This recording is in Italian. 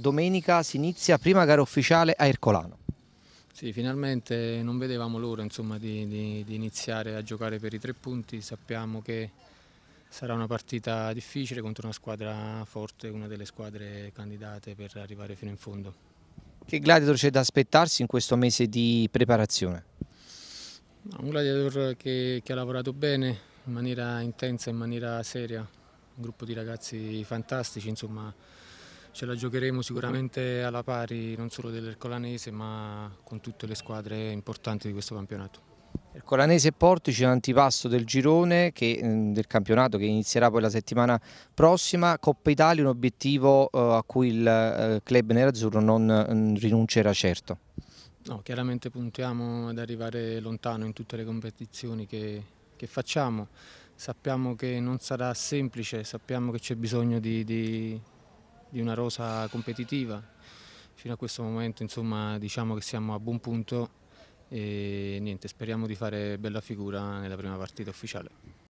domenica si inizia prima gara ufficiale a Ercolano. Sì, finalmente non vedevamo l'ora di, di, di, iniziare a giocare per i tre punti, sappiamo che sarà una partita difficile contro una squadra forte, una delle squadre candidate per arrivare fino in fondo. Che gladiator c'è da aspettarsi in questo mese di preparazione? un gladiator che, che ha lavorato bene, in maniera intensa, in maniera seria, un gruppo di ragazzi fantastici, insomma ce la giocheremo sicuramente alla pari non solo dell'Ercolanese ma con tutte le squadre importanti di questo campionato. Ercolanese e Portici è l'antipasto del girone che, mm, del campionato che inizierà poi la settimana prossima. Coppa Italia un obiettivo eh, a cui il eh, club nerazzurro non mm, rinuncerà certo. No, chiaramente puntiamo ad arrivare lontano in tutte le competizioni che, che facciamo. Sappiamo che non sarà semplice, sappiamo che c'è bisogno di, di di una rosa competitiva. Fino a questo momento insomma, diciamo che siamo a buon punto e niente, speriamo di fare bella figura nella prima partita ufficiale.